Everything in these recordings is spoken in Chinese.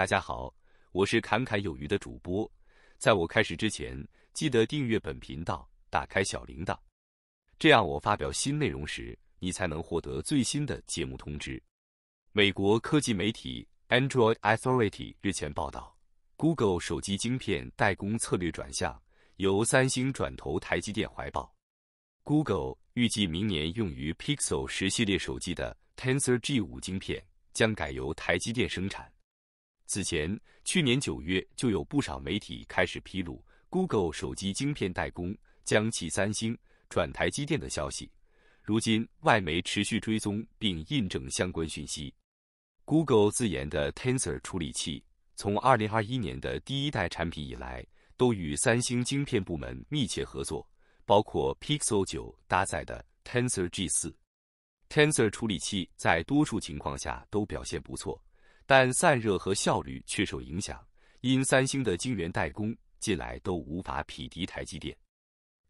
大家好，我是侃侃有余的主播。在我开始之前，记得订阅本频道，打开小铃铛，这样我发表新内容时，你才能获得最新的节目通知。美国科技媒体 Android Authority 日前报道，Google 手机晶片代工策略转向，由三星转投台积电怀抱。Google 预计明年用于 Pixel 十系列手机的 Tensor G5 晶片将改由台积电生产。此前，去年九月就有不少媒体开始披露 Google 手机晶片代工将其三星转台积电的消息。如今，外媒持续追踪并印证相关讯息。Google 自研的 Tensor 处理器，从2021年的第一代产品以来，都与三星晶片部门密切合作，包括 Pixel 9搭载的 Tensor G4。Tensor 处理器在多数情况下都表现不错。但散热和效率却受影响，因三星的晶圆代工近来都无法匹敌台积电。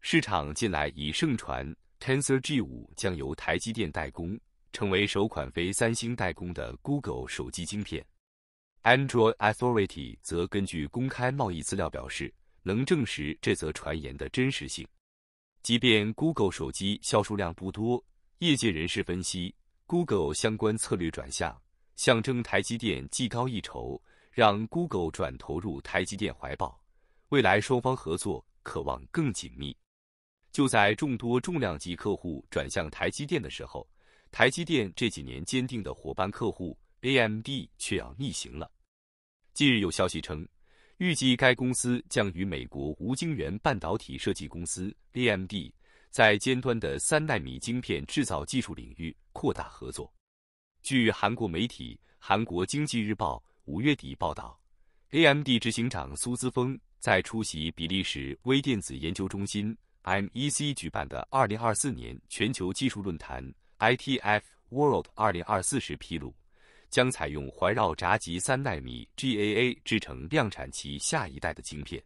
市场近来已盛传 Tensor G5 将由台积电代工，成为首款非三星代工的 Google 手机晶片。Android Authority 则根据公开贸易资料表示，能证实这则传言的真实性。即便 Google 手机销售量不多，业界人士分析 Google 相关策略转向。象征台积电技高一筹，让 Google 转投入台积电怀抱，未来双方合作渴望更紧密。就在众多重量级客户转向台积电的时候，台积电这几年坚定的伙伴客户 AMD 却要逆行了。近日有消息称，预计该公司将与美国无晶圆半导体设计公司 AMD 在尖端的三纳米晶片制造技术领域扩大合作。据韩国媒体《韩国经济日报》五月底报道，AMD 执行长苏姿峰在出席比利时微电子研究中心 （MEC） 举办的2024年全球技术论坛 （ITF World 2024） 时披露，将采用环绕闸极三纳米 （GAA） 制成量产其下一代的晶片。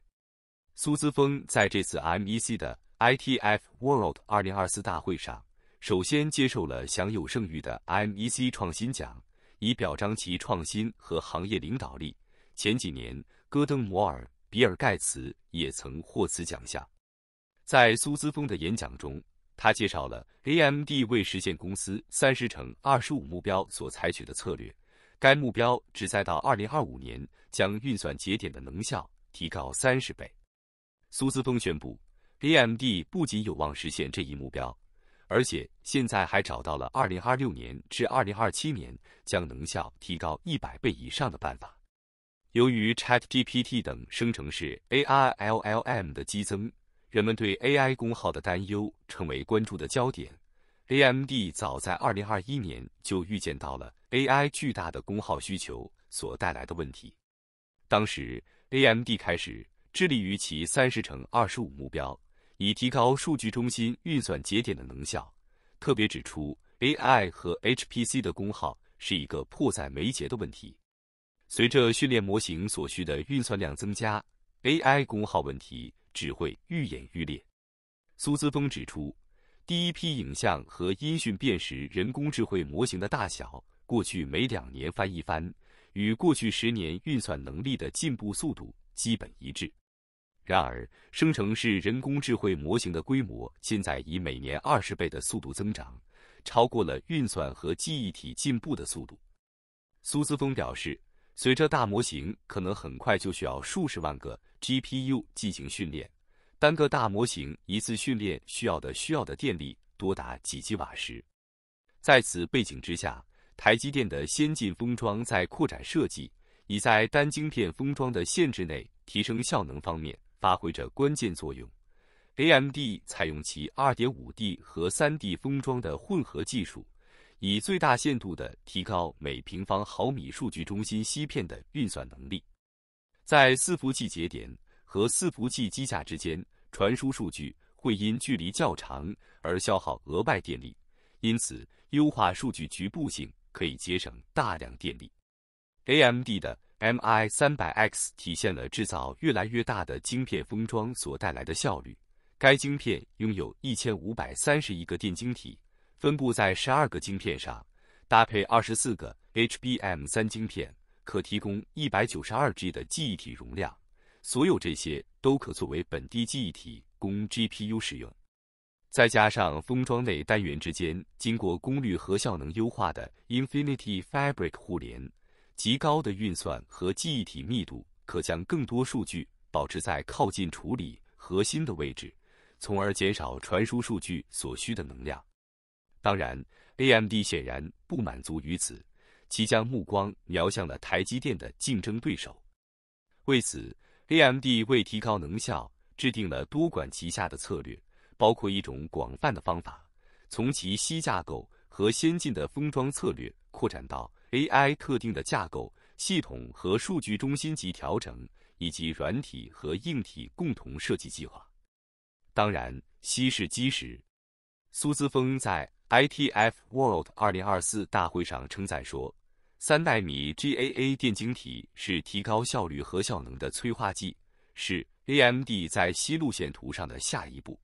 苏姿峰在这次 MEC 的 ITF World 2024大会上。首先接受了享有盛誉的 M E C 创新奖，以表彰其创新和行业领导力。前几年，戈登·摩尔、比尔·盖茨也曾获此奖项。在苏兹峰的演讲中，他介绍了 A M D 为实现公司三十乘二十五目标所采取的策略。该目标旨在到二零二五年将运算节点的能效提高三十倍。苏兹峰宣布，A M D 不仅有望实现这一目标。而且现在还找到了二零二六年至二零二七年将能效提高一百倍以上的办法。由于 ChatGPT 等生成式 AI LLM 的激增，人们对 AI 功耗的担忧成为关注的焦点。AMD 早在二零二一年就预见到了 AI 巨大的功耗需求所带来的问题，当时 AMD 开始致力于其三十乘二十五目标。以提高数据中心运算节点的能效。特别指出，AI 和 HPC 的功耗是一个迫在眉睫的问题。随着训练模型所需的运算量增加，AI 功耗问题只会愈演愈烈。苏姿峰指出，第一批影像和音讯辨识人工智慧模型的大小，过去每两年翻一番，与过去十年运算能力的进步速度基本一致。然而，生成式人工智慧模型的规模现在以每年二十倍的速度增长，超过了运算和记忆体进步的速度。苏斯峰表示，随着大模型，可能很快就需要数十万个 GPU 进行训练，单个大模型一次训练需要的需要的电力多达几吉瓦时。在此背景之下，台积电的先进封装在扩展设计，已在单晶片封装的限制内提升效能方面。发挥着关键作用。AMD 采用其 2.5D 和 3D 封装的混合技术，以最大限度地提高每平方毫米数据中心芯片的运算能力。在伺服器节点和伺服器机架之间传输数据会因距离较长而消耗额外电力，因此优化数据局部性可以节省大量电力。AMD 的 Mi 300x 体现了制造越来越大的晶片封装所带来的效率。该晶片拥有一千五百三十一个电晶体，分布在十二个晶片上，搭配二十四个 HBM 三晶片，可提供一百九十二 G 的记忆体容量。所有这些都可作为本地记忆体供 GPU 使用，再加上封装内单元之间经过功率和效能优化的 Infinity Fabric 互联。极高的运算和记忆体密度可将更多数据保持在靠近处理核心的位置，从而减少传输数据所需的能量。当然，A.M.D. 显然不满足于此，其将目光瞄向了台积电的竞争对手。为此，A.M.D. 为提高能效，制定了多管齐下的策略，包括一种广泛的方法，从其新架构。和先进的封装策略扩展到 AI 特定的架构、系统和数据中心级调整，以及软体和硬体共同设计计划。当然，稀释基石。苏姿峰在 ITF World 2024大会上称赞说：“三代米 GAA 电晶体是提高效率和效能的催化剂，是 AMD 在新路线图上的下一步。”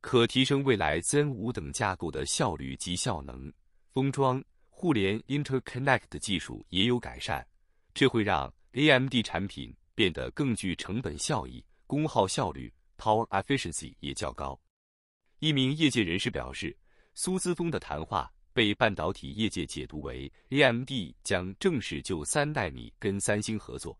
可提升未来 Zen 五等架构的效率及效能，封装互联 Interconnect 技术也有改善，这会让 AMD 产品变得更具成本效益，功耗效率 Power Efficiency 也较高。一名业界人士表示，苏姿峰的谈话被半导体业界解读为 AMD 将正式就三代米跟三星合作。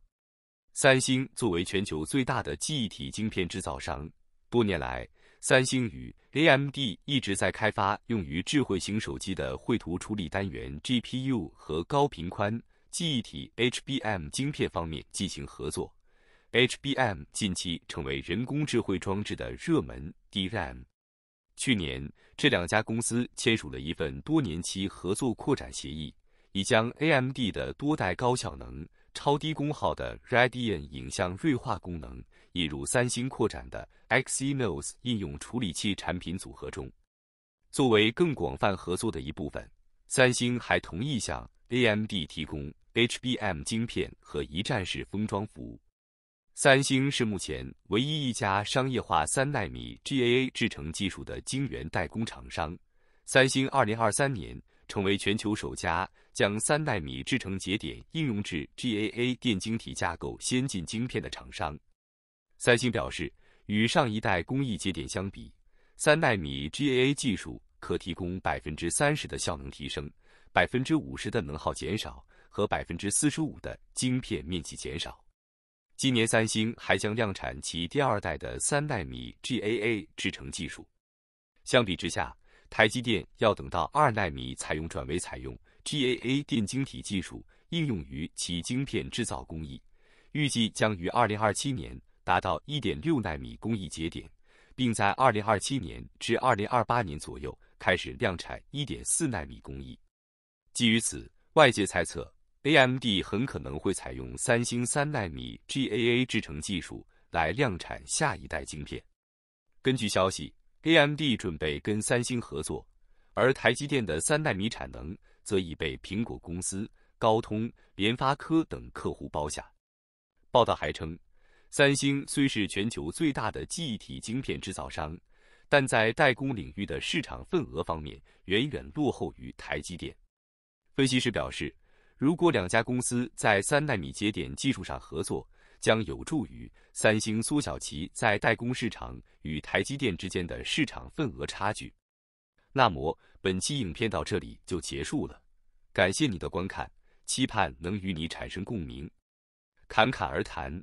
三星作为全球最大的记忆体晶片制造商，多年来。三星与 AMD 一直在开发用于智慧型手机的绘图处理单元 GPU 和高频宽记忆体 HBM 晶片方面进行合作。HBM 近期成为人工智慧装置的热门 DRAM。去年，这两家公司签署了一份多年期合作扩展协议，已将 AMD 的多代高效能、超低功耗的 Radeon 影像锐化功能。引入三星扩展的 x e o s 应用处理器产品组合中，作为更广泛合作的一部分，三星还同意向 AMD 提供 HBM 晶片和一站式封装服务。三星是目前唯一一家商业化三纳米 GAA 制程技术的晶圆代工厂商。三星2023年成为全球首家将三纳米制程节点应用至 GAA 电晶体架构先进晶片的厂商。三星表示，与上一代工艺节点相比，三纳米 GAA 技术可提供百分之三十的效能提升、百分之五十的能耗减少和百分之四十五的晶片面积减少。今年，三星还将量产其第二代的三纳米 GAA 制程技术。相比之下，台积电要等到二纳米采用转为采用 GAA 电晶体技术应用于其晶片制造工艺，预计将于二零二七年。达到1.6纳米工艺节点，并在2027年至2028年左右开始量产1.4纳米工艺。基于此，外界猜测 AMD 很可能会采用三星三纳米 GAA 制程技术来量产下一代晶片。根据消息，AMD 准备跟三星合作，而台积电的三纳米产能则已被苹果公司、高通、联发科等客户包下。报道还称。三星虽是全球最大的记忆体晶片制造商，但在代工领域的市场份额方面远远落后于台积电。分析师表示，如果两家公司在三纳米节点技术上合作，将有助于三星缩小其在代工市场与台积电之间的市场份额差距。那么本期影片到这里就结束了，感谢你的观看，期盼能与你产生共鸣。侃侃而谈。